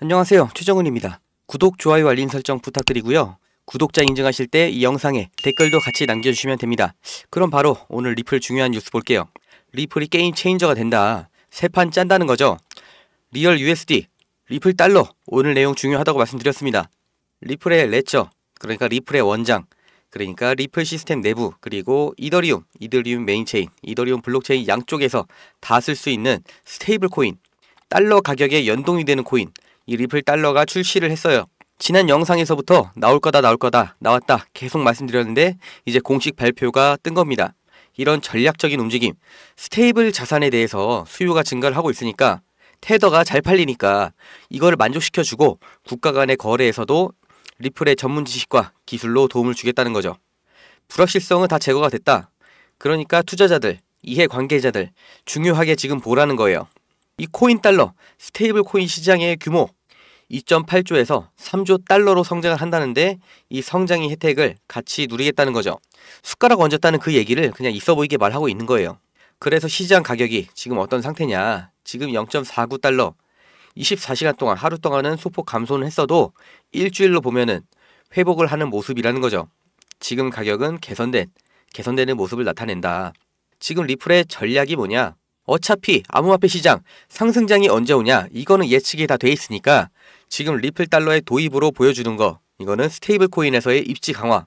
안녕하세요 최정은입니다. 구독, 좋아요, 알림 설정 부탁드리고요. 구독자 인증하실 때 이 영상에 댓글도 같이 남겨주시면 됩니다. 그럼 바로 오늘 리플 중요한 뉴스 볼게요. 리플이 게임 체인저가 된다. 세 판 짠다는 거죠. 리얼 USD, 리플 달러 오늘 내용 중요하다고 말씀드렸습니다. 리플의 레처, 그러니까 리플의 원장, 그러니까 리플 시스템 내부, 그리고 이더리움, 이더리움 메인체인, 이더리움 블록체인 양쪽에서 다 쓸 수 있는 스테이블 코인, 달러 가격에 연동이 되는 코인, 이 리플 달러가 출시를 했어요. 지난 영상에서부터 나올 거다 나올 거다 나왔다 계속 말씀드렸는데 이제 공식 발표가 뜬 겁니다. 이런 전략적인 움직임, 스테이블 자산에 대해서 수요가 증가를 하고 있으니까 테더가 잘 팔리니까 이걸 만족시켜주고 국가 간의 거래에서도 리플의 전문 지식과 기술로 도움을 주겠다는 거죠. 불확실성은 다 제거가 됐다. 그러니까 투자자들, 이해 관계자들 중요하게 지금 보라는 거예요. 이 코인 달러, 스테이블 코인 시장의 규모 2.8조에서 3조 달러로 성장을 한다는데 이 성장의 혜택을 같이 누리겠다는 거죠. 숟가락 얹었다는 그 얘기를 그냥 있어 보이게 말하고 있는 거예요. 그래서 시장 가격이 지금 어떤 상태냐? 지금 0.49달러. 24시간 동안 하루 동안은 소폭 감소는 했어도 일주일로 보면은 회복을 하는 모습이라는 거죠. 지금 가격은 개선된 개선되는 모습을 나타낸다. 지금 리플의 전략이 뭐냐? 어차피 암호화폐 시장 상승장이 언제 오냐 이거는 예측이 다 돼 있으니까 지금 리플 달러의 도입으로 보여주는 거 이거는 스테이블 코인에서의 입지 강화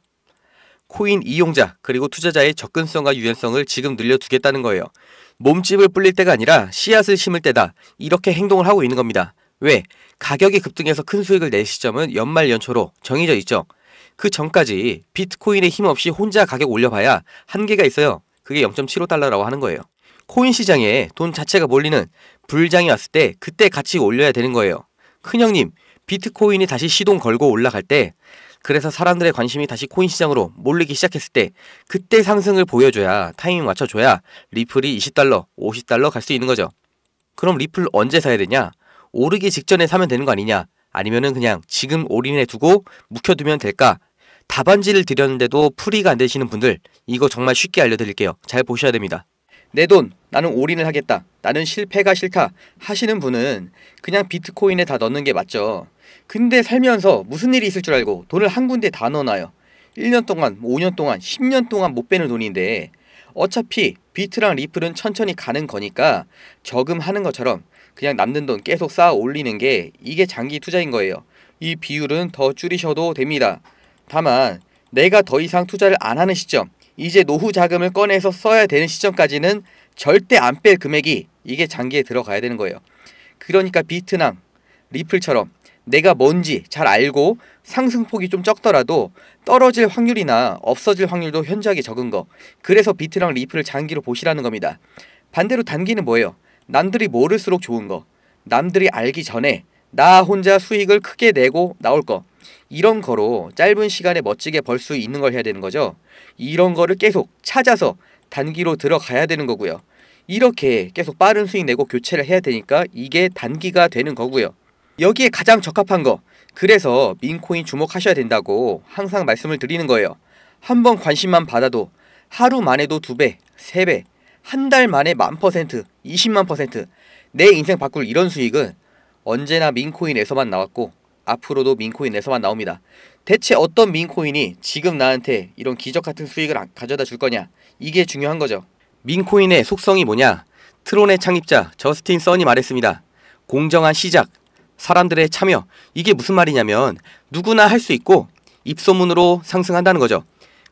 코인 이용자 그리고 투자자의 접근성과 유연성을 지금 늘려두겠다는 거예요. 몸집을 불릴 때가 아니라 씨앗을 심을 때다 이렇게 행동을 하고 있는 겁니다. 왜? 가격이 급등해서 큰 수익을 낼 시점은 연말 연초로 정해져 있죠. 그 전까지 비트코인에힘 없이 혼자 가격 올려봐야 한계가 있어요. 그게 0.75달러라고 하는 거예요. 코인 시장에 돈 자체가 몰리는 불장이 왔을 때 그때 같이 올려야 되는 거예요. 큰형님, 비트코인이 다시 시동 걸고 올라갈 때 그래서 사람들의 관심이 다시 코인 시장으로 몰리기 시작했을 때 그때 상승을 보여줘야 타이밍 맞춰줘야 리플이 20달러, 50달러 갈 수 있는 거죠. 그럼 리플 언제 사야 되냐? 오르기 직전에 사면 되는 거 아니냐? 아니면은 그냥 지금 올인해 두고 묵혀두면 될까? 답안지를 드렸는데도 풀이가 안 되시는 분들 이거 정말 쉽게 알려드릴게요. 잘 보셔야 됩니다. 내 돈, 나는 올인을 하겠다. 나는 실패가 싫다. 하시는 분은 그냥 비트코인에 다 넣는 게 맞죠. 근데 살면서 무슨 일이 있을 줄 알고 돈을 한 군데 다 넣어놔요. 1년 동안, 5년 뭐 동안, 10년 동안 못 빼는 돈인데 어차피 비트랑 리플은 천천히 가는 거니까 저금하는 것처럼 그냥 남는 돈 계속 쌓아 올리는 게 이게 장기 투자인 거예요. 이 비율은 더 줄이셔도 됩니다. 다만 내가 더 이상 투자를 안 하는 시점 이제 노후 자금을 꺼내서 써야 되는 시점까지는 절대 안 뺄 금액이 이게 장기에 들어가야 되는 거예요. 그러니까 비트랑 리플처럼 내가 뭔지 잘 알고 상승폭이 좀 적더라도 떨어질 확률이나 없어질 확률도 현저하게 적은 거. 그래서 비트랑 리플을 장기로 보시라는 겁니다. 반대로 단기는 뭐예요? 남들이 모를수록 좋은 거. 남들이 알기 전에 나 혼자 수익을 크게 내고 나올 거. 이런 거로 짧은 시간에 멋지게 벌 수 있는 걸 해야 되는 거죠. 이런 거를 계속 찾아서 단기로 들어가야 되는 거고요. 이렇게 계속 빠른 수익 내고 교체를 해야 되니까 이게 단기가 되는 거고요. 여기에 가장 적합한 거. 그래서 민코인 주목하셔야 된다고 항상 말씀을 드리는 거예요. 한 번 관심만 받아도 하루만 해도 두배세배 한 달 만에 만 퍼센트, 2 0만 퍼센트 내 인생 바꿀 이런 수익은 언제나 민코인에서만 나왔고 앞으로도 민코인에서만 나옵니다. 대체 어떤 민코인이 지금 나한테 이런 기적 같은 수익을 가져다 줄 거냐? 이게 중요한 거죠. 민코인의 속성이 뭐냐? 트론의 창립자 저스틴 써니 말했습니다. 공정한 시작, 사람들의 참여. 이게 무슨 말이냐면 누구나 할 수 있고 입소문으로 상승한다는 거죠.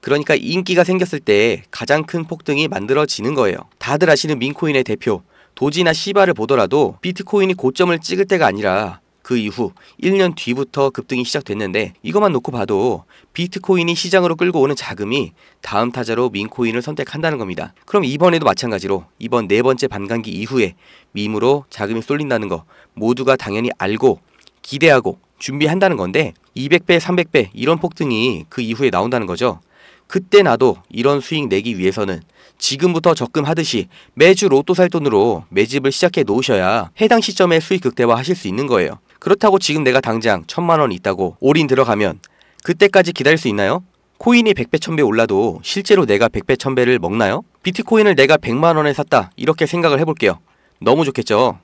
그러니까 인기가 생겼을 때 가장 큰 폭등이 만들어지는 거예요. 다들 아시는 민코인의 대표 도지나 시바를 보더라도 비트코인이 고점을 찍을 때가 아니라 그 이후 1년 뒤부터 급등이 시작됐는데 이것만 놓고 봐도 비트코인이 시장으로 끌고 오는 자금이 다음 타자로 민코인을 선택한다는 겁니다. 그럼 이번에도 마찬가지로 이번 네 번째 반감기 이후에 밈으로 자금이 쏠린다는 거 모두가 당연히 알고 기대하고 준비한다는 건데 200배, 300배 이런 폭등이 그 이후에 나온다는 거죠. 그때 나도 이런 수익 내기 위해서는 지금부터 적금하듯이 매주 로또 살 돈으로 매집을 시작해 놓으셔야 해당 시점에 수익 극대화 하실 수 있는 거예요. 그렇다고 지금 내가 당장 천만 원 있다고 올인 들어가면 그때까지 기다릴 수 있나요? 코인이 100배, 1000배 올라도 실제로 내가 100배, 1000배를 먹나요? 비트코인을 내가 100만 원에 샀다. 이렇게 생각을 해볼게요. 너무 좋겠죠?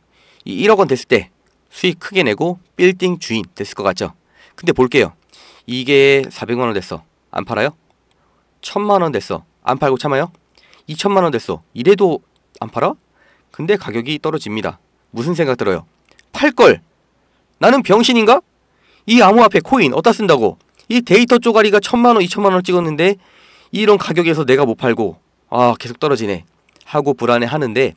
이 1억 원 됐을 때 수익 크게 내고 빌딩 주인 됐을 것 같죠? 근데 볼게요. 이게 400만 원 됐어. 안 팔아요? 1000만 원 됐어. 안 팔고 참아요? 2천만 원 됐어. 이래도 안 팔아? 근데 가격이 떨어집니다. 무슨 생각 들어요? 팔 걸! 나는 병신인가? 이 암호화폐 코인 어디다 쓴다고? 이 데이터 쪼가리가 천만원, 이천만원 찍었는데 이런 가격에서 내가 못 팔고 아 계속 떨어지네 하고 불안해하는데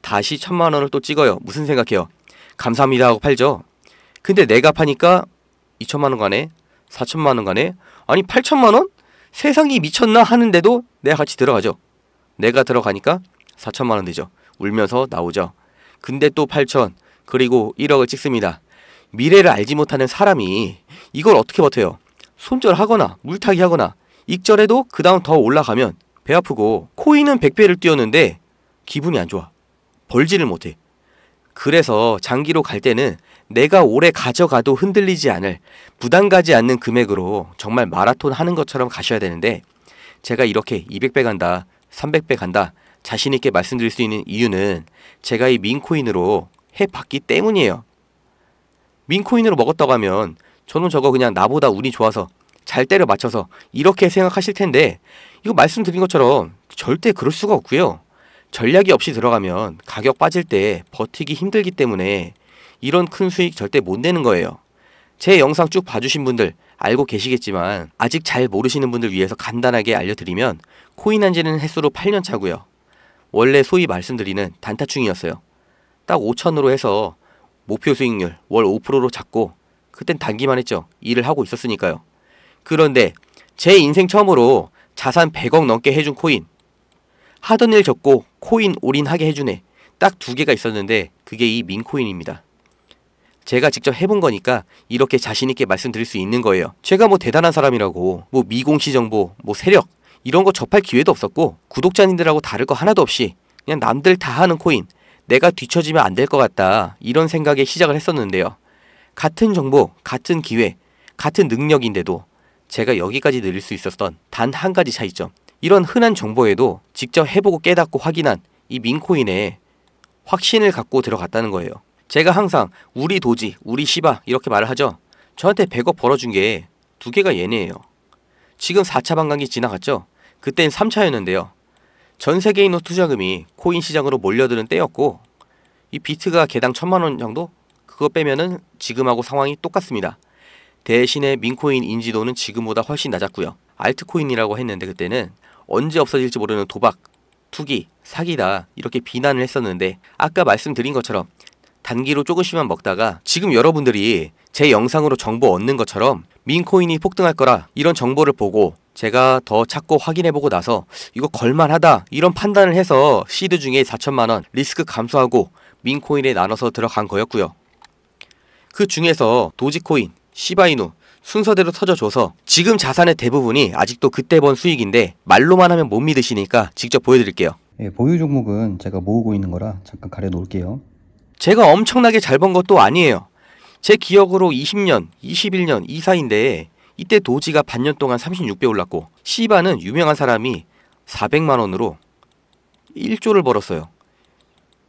다시 천만원을 또 찍어요. 무슨 생각해요? 감사합니다 하고 팔죠. 근데 내가 파니까 이천만원 가네? 사천만원 가네? 아니 팔천만원? 세상이 미쳤나 하는데도 내가 같이 들어가죠. 내가 들어가니까 사천만원 되죠. 울면서 나오죠. 근데 또 팔천 그리고 일억을 찍습니다. 미래를 알지 못하는 사람이 이걸 어떻게 버텨요? 손절하거나 물타기 하거나 익절해도 그 다음 더 올라가면 배 아프고 코인은 100배를 뛰었는데 기분이 안 좋아. 벌지를 못해. 그래서 장기로 갈 때는 내가 오래 가져가도 흔들리지 않을 부담 가지 않는 금액으로 정말 마라톤 하는 것처럼 가셔야 되는데 제가 이렇게 200배 간다, 300배 간다 자신있게 말씀드릴 수 있는 이유는 제가 이 민코인으로 해봤기 때문이에요. 민코인으로 먹었다고 하면 저는 저거 그냥 나보다 운이 좋아서 잘 때려 맞춰서 이렇게 생각하실 텐데 이거 말씀드린 것처럼 절대 그럴 수가 없고요. 전략이 없이 들어가면 가격 빠질 때 버티기 힘들기 때문에 이런 큰 수익 절대 못 내는 거예요. 제 영상 쭉 봐주신 분들 알고 계시겠지만 아직 잘 모르시는 분들 위해서 간단하게 알려드리면 코인 한지는 횟수로 8년 차고요. 원래 소위 말씀드리는 단타충이었어요. 딱 5천으로 해서 목표 수익률 월 5%로 잡고 그땐 단기만 했죠. 일을 하고 있었으니까요. 그런데 제 인생 처음으로 자산 100억 넘게 해준 코인. 하던 일 접고 코인 올인하게 해주네. 딱 두 개가 있었는데 그게 이 민코인입니다. 제가 직접 해본 거니까 이렇게 자신있게 말씀드릴 수 있는 거예요. 제가 뭐 대단한 사람이라고, 뭐 미공시 정보, 뭐 세력, 이런 거 접할 기회도 없었고, 구독자님들하고 다를 거 하나도 없이 그냥 남들 다 하는 코인, 내가 뒤처지면 안 될 것 같다 이런 생각에 시작을 했었는데요. 같은 정보, 같은 기회, 같은 능력인데도 제가 여기까지 늘릴 수 있었던 단 한 가지 차이점 이런 흔한 정보에도 직접 해보고 깨닫고 확인한 이 민코인에 확신을 갖고 들어갔다는 거예요. 제가 항상 우리 도지, 우리 시바 이렇게 말을 하죠. 저한테 100억 벌어준 게 두 개가 얘네예요. 지금 4차 반감기 지나갔죠? 그땐 3차였는데요. 전 세계인의 투자금이 코인 시장으로 몰려드는 때였고 이 비트가 개당 천만 원 정도 그거 빼면은 지금하고 상황이 똑같습니다. 대신에 민코인 인지도는 지금보다 훨씬 낮았고요. 알트코인이라고 했는데 그때는 언제 없어질지 모르는 도박, 투기, 사기다 이렇게 비난을 했었는데 아까 말씀드린 것처럼 단기로 조금씩만 먹다가 지금 여러분들이 제 영상으로 정보 얻는 것처럼 민코인이 폭등할 거라 이런 정보를 보고 제가 더 찾고 확인해보고 나서 이거 걸만하다 이런 판단을 해서 시드 중에 4천만원 리스크 감소하고 민코인에 나눠서 들어간 거였고요. 그 중에서 도지코인, 시바이누 순서대로 터져줘서 지금 자산의 대부분이 아직도 그때 번 수익인데 말로만 하면 못 믿으시니까 직접 보여드릴게요. 예, 보유 종목은 제가 모으고 있는 거라 잠깐 가려놓을게요. 제가 엄청나게 잘 번 것도 아니에요. 제 기억으로 20년, 21년 이사인데 이때 도지가 반년 동안 36배 올랐고 시바는 유명한 사람이 400만 원으로 1조를 벌었어요.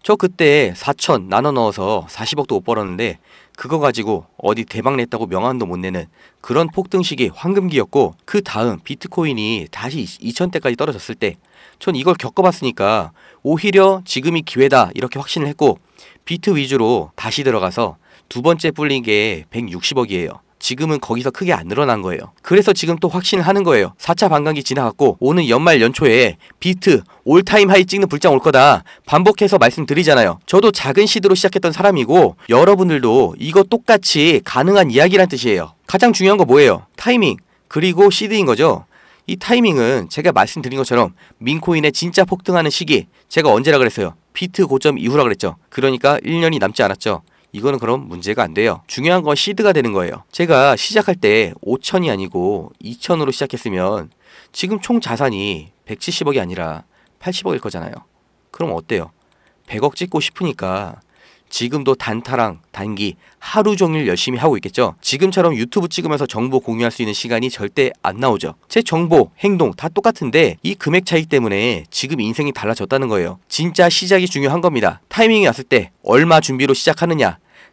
저 그때 4천 나눠 넣어서 40억도 못 벌었는데 그거 가지고 어디 대박 냈다고 명함도 못 내는 그런 폭등식이 황금기였고 그 다음 비트코인이 다시 2 0 0 0대까지 떨어졌을 때 전 이걸 겪어봤으니까 오히려 지금이 기회다 이렇게 확신을 했고 비트 위주로 다시 들어가서 두 번째 뿔린 게 160억이에요. 지금은 거기서 크게 안 늘어난 거예요. 그래서 지금 또 확신을 하는 거예요. 4차 반감기 지나갔고 오는 연말 연초에 비트 올타임 하이 찍는 불장 올 거다. 반복해서 말씀드리잖아요. 저도 작은 시드로 시작했던 사람이고 여러분들도 이거 똑같이 가능한 이야기란 뜻이에요. 가장 중요한 거 뭐예요? 타이밍 그리고 시드인 거죠. 이 타이밍은 제가 말씀드린 것처럼 민코인의 진짜 폭등하는 시기 제가 언제라 그랬어요? 비트 고점 이후라 그랬죠. 그러니까 1년이 남지 않았죠. 이거는 그럼 문제가 안 돼요. 중요한 건 시드가 되는 거예요. 제가 시작할 때 5천이 아니고 2천으로 시작했으면 지금 총 자산이 170억이 아니라 80억일 거잖아요. 그럼 어때요? 100억 찍고 싶으니까 지금도 단타랑 단기 하루 종일 열심히 하고 있겠죠. 지금처럼 유튜브 찍으면서 정보 공유할 수 있는 시간이 절대 안 나오죠. 제 정보, 행동 다 똑같은데 이 금액 차이 때문에 지금 인생이 달라졌다는 거예요. 진짜 시작이 중요한 겁니다. 타이밍이 왔을 때 얼마 준비로 시작하느냐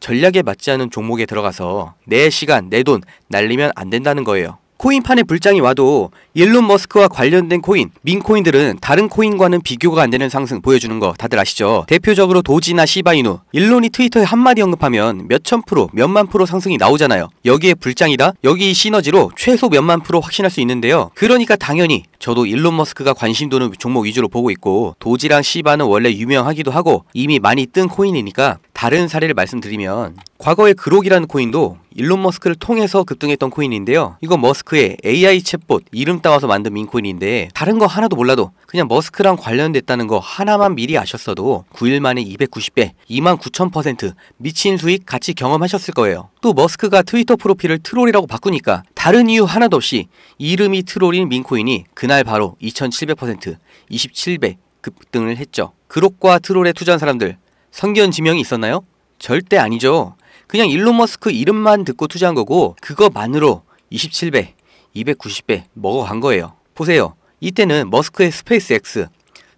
전략에 맞지 않은 종목에 들어가서 내 시간, 내 돈 날리면 안 된다는 거예요. 코인판에 불장이 와도 일론 머스크와 관련된 코인, 민코인들은 다른 코인과는 비교가 안 되는 상승 보여주는 거 다들 아시죠? 대표적으로 도지나 시바이누. 일론이 트위터에 한마디 언급하면 몇천 프로, 몇만 프로 상승이 나오잖아요. 여기에 불장이다? 여기 시너지로 최소 몇만 프로 확신할 수 있는데요. 그러니까 당연히 저도 일론 머스크가 관심 도는 종목 위주로 보고 있고 도지랑 시바는 원래 유명하기도 하고 이미 많이 뜬 코인이니까 다른 사례를 말씀드리면 과거에 그록이라는 코인도 일론 머스크를 통해서 급등했던 코인인데요. 이건 머스크의 AI 챗봇 이름 따와서 만든 민코인인데 다른 거 하나도 몰라도 그냥 머스크랑 관련됐다는 거 하나만 미리 아셨어도 9일 만에 290배, 29,000% 미친 수익 같이 경험하셨을 거예요. 또 머스크가 트위터 프로필을 트롤이라고 바꾸니까 다른 이유 하나도 없이 이름이 트롤인 민코인이 그날 바로 2,700%, 27배 급등을 했죠. 그룹과 트롤에 투자한 사람들 성견 지명이 있었나요? 절대 아니죠. 그냥 일론 머스크 이름만 듣고 투자한 거고 그거만으로 27배, 290배 먹어간 거예요. 보세요. 이때는 머스크의 스페이스X,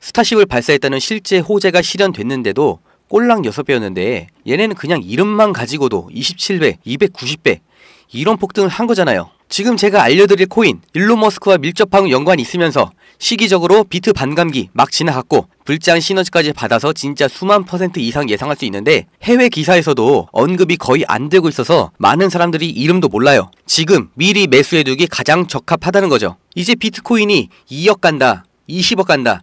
스타쉽을 발사했다는 실제 호재가 실현됐는데도 꼴랑 6배였는데 얘네는 그냥 이름만 가지고도 27배, 290배 이런 폭등을 한 거잖아요. 지금 제가 알려드릴 코인 일론 머스크와 밀접한 연관이 있으면서 시기적으로 비트 반감기 막 지나갔고 불장 시너지까지 받아서 진짜 수만 퍼센트 이상 예상할 수 있는데 해외 기사에서도 언급이 거의 안 되고 있어서 많은 사람들이 이름도 몰라요. 지금 미리 매수해두기 가장 적합하다는 거죠. 이제 비트코인이 2억 간다, 20억 간다,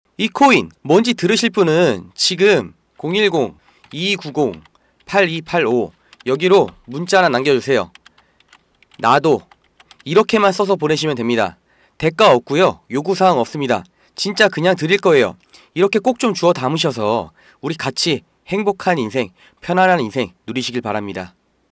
이 코인 뭔지 들으실 분은 지금 010-290-8285 여기로 문자 하나 남겨주세요. 나도 이렇게만 써서 보내시면 됩니다. 대가 없고요. 요구사항 없습니다. 진짜 그냥 드릴 거예요. 이렇게 꼭 좀 주워 담으셔서 우리 같이 행복한 인생, 편안한 인생 누리시길 바랍니다.